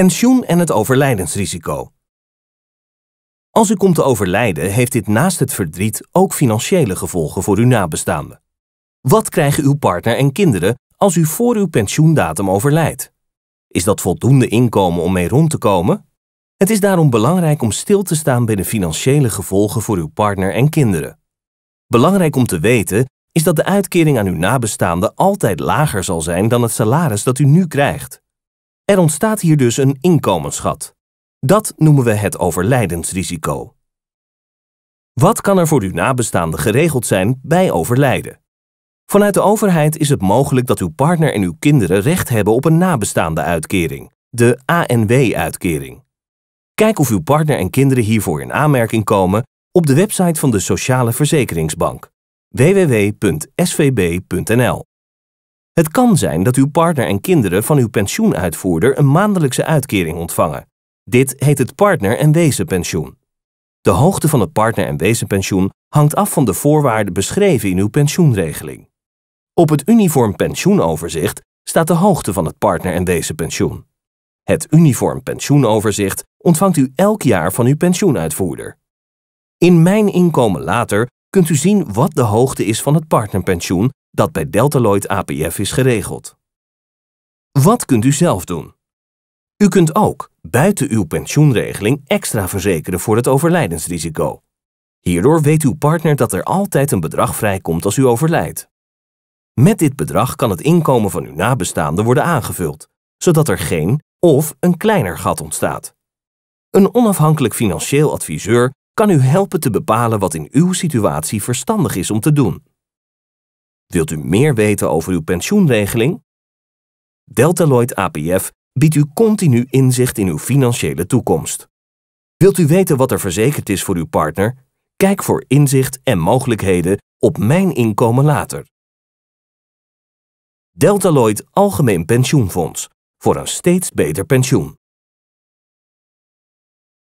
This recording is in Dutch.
Pensioen en het overlijdensrisico. Als u komt te overlijden, heeft dit naast het verdriet ook financiële gevolgen voor uw nabestaanden. Wat krijgen uw partner en kinderen als u voor uw pensioendatum overlijdt? Is dat voldoende inkomen om mee rond te komen? Het is daarom belangrijk om stil te staan bij de financiële gevolgen voor uw partner en kinderen. Belangrijk om te weten is dat de uitkering aan uw nabestaanden altijd lager zal zijn dan het salaris dat u nu krijgt. Er ontstaat hier dus een inkomensgat. Dat noemen we het overlijdensrisico. Wat kan er voor uw nabestaanden geregeld zijn bij overlijden? Vanuit de overheid is het mogelijk dat uw partner en uw kinderen recht hebben op een nabestaande uitkering, de ANW-uitkering. Kijk of uw partner en kinderen hiervoor in aanmerking komen op de website van de Sociale Verzekeringsbank www.svb.nl het kan zijn dat uw partner en kinderen van uw pensioenuitvoerder een maandelijkse uitkering ontvangen. Dit heet het partner- en wezenpensioen. De hoogte van het partner- en wezenpensioen hangt af van de voorwaarden beschreven in uw pensioenregeling. Op het uniform pensioenoverzicht staat de hoogte van het partner- en wezenpensioen. Het uniform pensioenoverzicht ontvangt u elk jaar van uw pensioenuitvoerder. In Mijn inkomen later kunt u zien wat de hoogte is van het partnerpensioen dat bij Deltaloid APF is geregeld. Wat kunt u zelf doen? U kunt ook buiten uw pensioenregeling extra verzekeren voor het overlijdensrisico. Hierdoor weet uw partner dat er altijd een bedrag vrijkomt als u overlijdt. Met dit bedrag kan het inkomen van uw nabestaanden worden aangevuld, zodat er geen of een kleiner gat ontstaat. Een onafhankelijk financieel adviseur kan u helpen te bepalen wat in uw situatie verstandig is om te doen. Wilt u meer weten over uw pensioenregeling? Deltaloid APF biedt u continu inzicht in uw financiële toekomst. Wilt u weten wat er verzekerd is voor uw partner? Kijk voor inzicht en mogelijkheden op Mijn Inkomen Later. Deltaloid Algemeen Pensioenfonds voor een steeds beter pensioen.